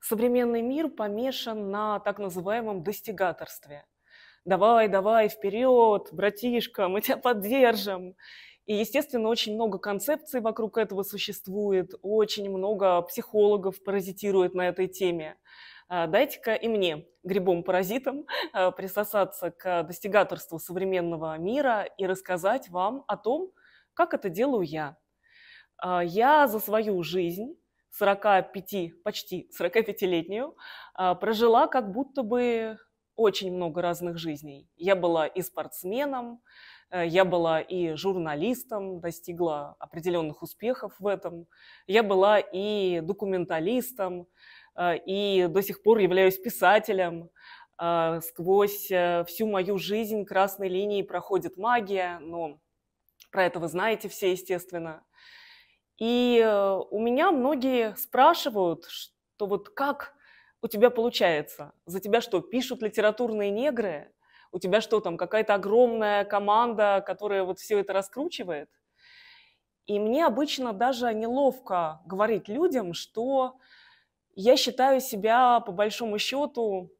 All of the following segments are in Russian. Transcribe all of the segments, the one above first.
Современный мир помешан на так называемом достигаторстве. Давай, давай, вперед, братишка, мы тебя поддержим. И, естественно, очень много концепций вокруг этого существует, очень много психологов паразитирует на этой теме. А, дайте-ка и мне, грибом-паразитом, а, присосаться к достигаторству современного мира и рассказать вам о том, как это делаю я. А, я за свою жизнь 45, почти 45-летнюю, а, прожила как будто бы очень много разных жизней. Я была и спортсменом, э, я была и журналистом, достигла определенных успехов в этом. Я была и документалистом, э, и до сих пор являюсь писателем. Э, сквозь всю мою жизнь красной линией проходит магия, но про это вы знаете все, естественно. И э, у меня многие спрашивают, что вот как у тебя получается? За тебя что, пишут литературные негры? У тебя что там, какая-то огромная команда, которая вот все это раскручивает? И мне обычно даже неловко говорить людям, что я считаю себя, по большому счету,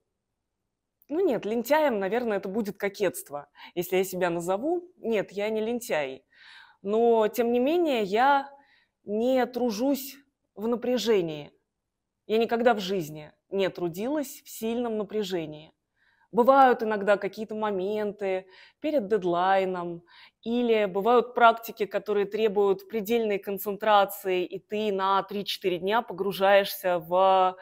ну нет, лентяем, наверное, это будет кокетство, если я себя назову. Нет, я не лентяй. Но, тем не менее, я не тружусь в напряжении. Я никогда в жизни не трудилась в сильном напряжении. Бывают иногда какие-то моменты перед дедлайном, или бывают практики, которые требуют предельной концентрации, и ты на 3-4 дня погружаешься в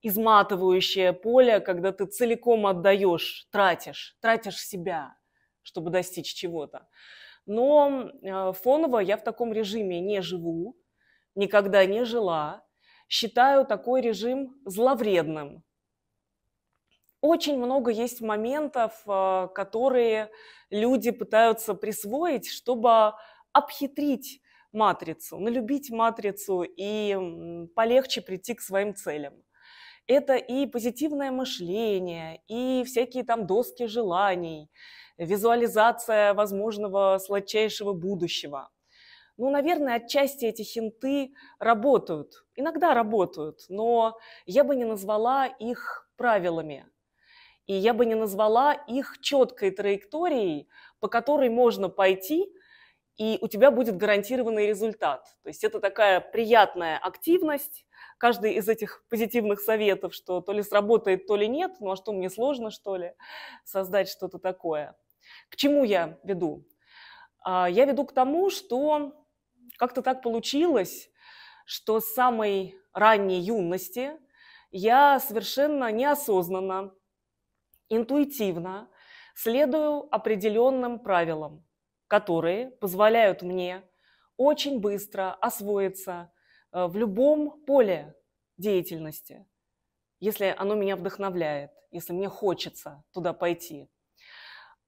изматывающее поле, когда ты целиком отдаешь, тратишь, тратишь себя, чтобы достичь чего-то но э, фоново я в таком режиме не живу, никогда не жила, считаю такой режим зловредным. Очень много есть моментов, э, которые люди пытаются присвоить, чтобы обхитрить матрицу, налюбить матрицу и полегче прийти к своим целям это и позитивное мышление, и всякие там доски желаний, визуализация возможного сладчайшего будущего. Ну, наверное, отчасти эти хинты работают, иногда работают, но я бы не назвала их правилами. И я бы не назвала их четкой траекторией, по которой можно пойти, и у тебя будет гарантированный результат. То есть это такая приятная активность. Каждый из этих позитивных советов, что то ли сработает, то ли нет, ну а что мне сложно, что ли, создать что-то такое. К чему я веду? А, я веду к тому, что как-то так получилось, что с самой ранней юности я совершенно неосознанно, интуитивно следую определенным правилам – которые позволяют мне очень быстро освоиться э, в любом поле деятельности, если оно меня вдохновляет, если мне хочется туда пойти.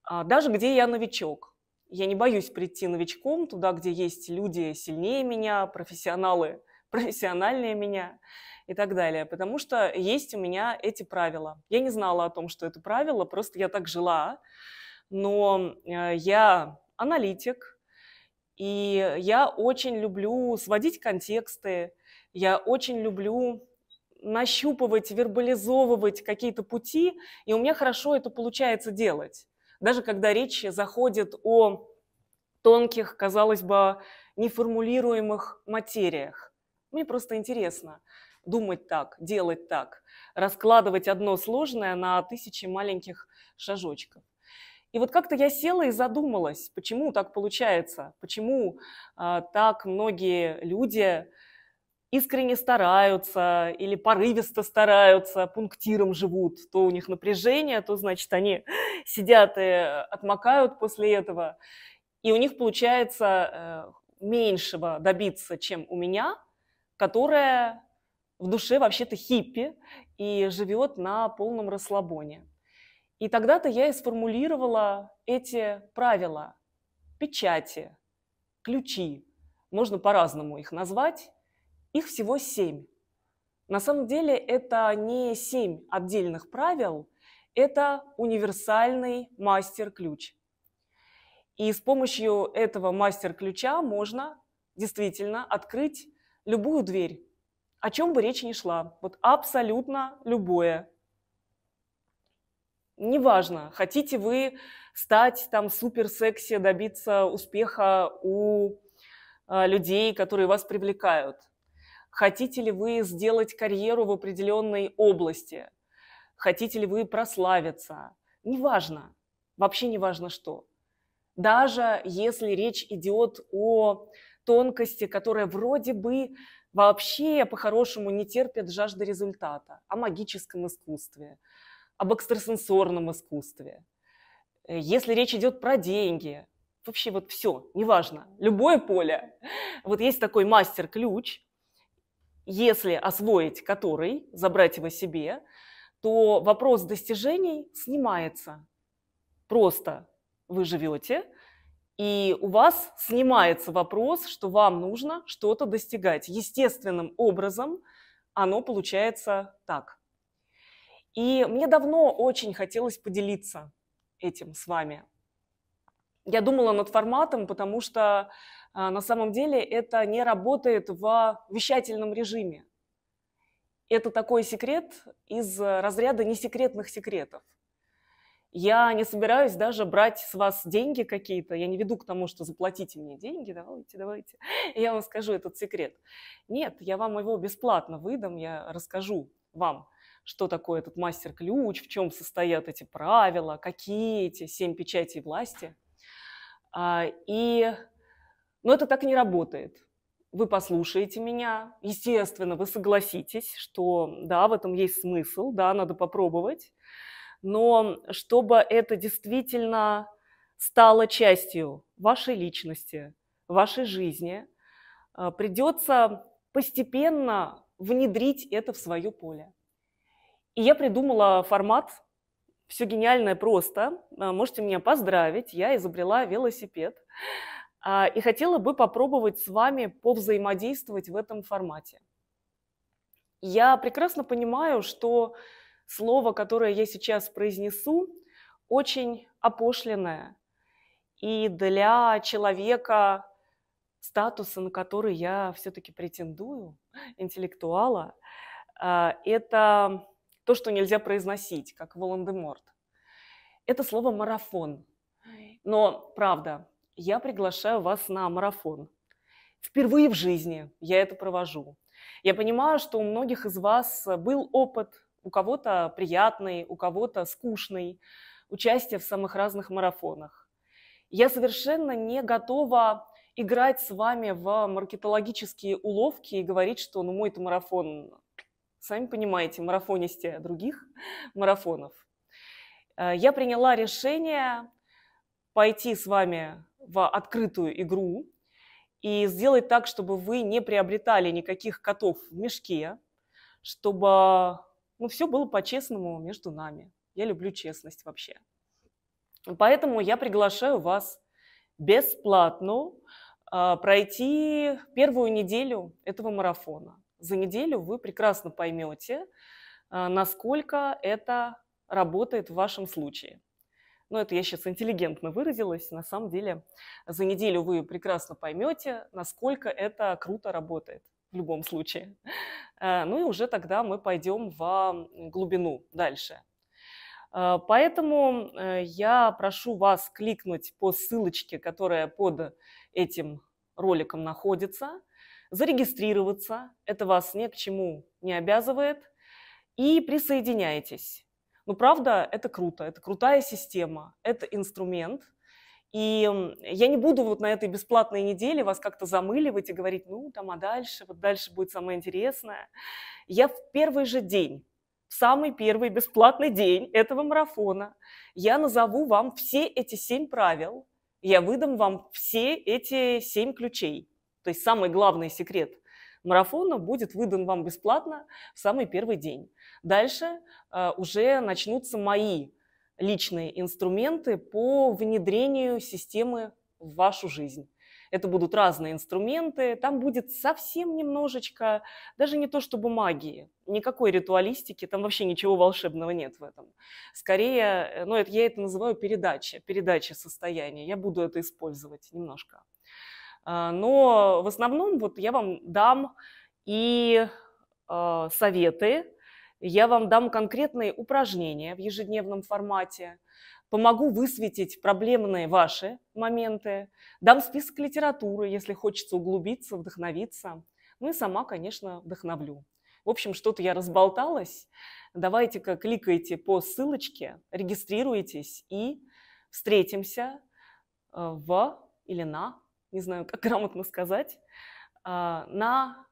А даже где я новичок. Я не боюсь прийти новичком туда, где есть люди сильнее меня, профессионалы профессиональнее меня и так далее. Потому что есть у меня эти правила. Я не знала о том, что это правило, просто я так жила. Но э, я аналитик, и я очень люблю сводить контексты, я очень люблю нащупывать, вербализовывать какие-то пути, и у меня хорошо это получается делать. Даже когда речь заходит о тонких, казалось бы, неформулируемых материях. Мне просто интересно думать так, делать так, раскладывать одно сложное на тысячи маленьких шажочков. И вот как-то я села и задумалась, почему так получается, почему э, так многие люди искренне стараются или порывисто стараются, пунктиром живут, то у них напряжение, то, значит, они сидят и э, отмокают после этого, и у них получается э, меньшего добиться, чем у меня, которая в душе вообще-то хиппи и живет на полном расслабоне. И тогда-то я и сформулировала эти правила. Печати, ключи, можно по-разному их назвать. Их всего семь. На самом деле это не семь отдельных правил, это универсальный мастер-ключ. И с помощью этого мастер-ключа можно действительно открыть любую дверь, о чем бы речь ни шла, вот абсолютно любое неважно, хотите вы стать там супер секси, добиться успеха у э, людей, которые вас привлекают. Хотите ли вы сделать карьеру в определенной области? Хотите ли вы прославиться? Неважно, вообще неважно что. Даже если речь идет о тонкости, которая вроде бы вообще по-хорошему не терпит жажды результата, о магическом искусстве, об экстрасенсорном искусстве, э, если речь идет про деньги, вообще вот все, неважно, любое поле. Вот есть такой мастер-ключ, если освоить который, забрать его себе, то вопрос достижений снимается. Просто вы живете, и у вас снимается вопрос, что вам нужно что-то достигать. Естественным образом оно получается так. И мне давно очень хотелось поделиться этим с вами. Я думала над форматом, потому что а, на самом деле это не работает в вещательном режиме. Это такой секрет из разряда несекретных секретов. Я не собираюсь даже брать с вас деньги какие-то. Я не веду к тому, что заплатите мне деньги, давайте, давайте. Я вам скажу этот секрет. Нет, я вам его бесплатно выдам, я расскажу вам что такое этот мастер-ключ, в чем состоят эти правила, какие эти семь печатей власти. А, и, но это так не работает. Вы послушаете меня, естественно, вы согласитесь, что да, в этом есть смысл, да, надо попробовать. Но чтобы это действительно стало частью вашей личности, вашей жизни, а, придется постепенно внедрить это в свое поле. И я придумала формат, все гениальное просто. А, можете меня поздравить, я изобрела велосипед. А, и хотела бы попробовать с вами повзаимодействовать в этом формате. Я прекрасно понимаю, что слово, которое я сейчас произнесу, очень опошленное. И для человека статуса, на который я все-таки претендую, интеллектуала, а, это то, что нельзя произносить, как Волан-де-Морт. Это слово «марафон». Но, правда, я приглашаю вас на марафон. Впервые в жизни я это провожу. Я понимаю, что у многих из вас был опыт, у кого-то приятный, у кого-то скучный, участие в самых разных марафонах. Я совершенно не готова играть с вами в маркетологические уловки и говорить, что ну мой-то марафон сами понимаете, марафонисте других марафонов. Э, я приняла решение пойти с вами в открытую игру и сделать так, чтобы вы не приобретали никаких котов в мешке, чтобы ну, все было по-честному между нами. Я люблю честность вообще. Поэтому я приглашаю вас бесплатно э, пройти первую неделю этого марафона за неделю вы прекрасно поймете, а, насколько это работает в вашем случае. Но ну, это я сейчас интеллигентно выразилась. На самом деле за неделю вы прекрасно поймете, насколько это круто работает в любом случае. А, ну и уже тогда мы пойдем в глубину дальше. А, поэтому э, я прошу вас кликнуть по ссылочке, которая под этим роликом находится, зарегистрироваться, это вас ни к чему не обязывает, и присоединяйтесь. Ну, правда, это круто, это крутая система, это инструмент. И я не буду вот на этой бесплатной неделе вас как-то замыливать и говорить, ну, там, а дальше, вот дальше будет самое интересное. Я в первый же день, в самый первый бесплатный день этого марафона, я назову вам все эти семь правил, я выдам вам все эти семь ключей. То есть самый главный секрет марафона будет выдан вам бесплатно в самый первый день. Дальше а, уже начнутся мои личные инструменты по внедрению системы в вашу жизнь. Это будут разные инструменты, там будет совсем немножечко, даже не то чтобы магии, никакой ритуалистики, там вообще ничего волшебного нет в этом. Скорее, ну, это, я это называю передача, передача состояния. Я буду это использовать немножко. А, но в основном вот я вам дам и э, советы, я вам дам конкретные упражнения в ежедневном формате, помогу высветить проблемные ваши моменты, дам список литературы, если хочется углубиться, вдохновиться. Ну и сама, конечно, вдохновлю. В общем, что-то я разболталась. Давайте-ка кликайте по ссылочке, регистрируйтесь и встретимся э, в или на, не знаю, как грамотно сказать, э, на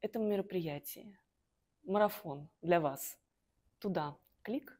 этом мероприятии. Марафон для вас. Туда клик.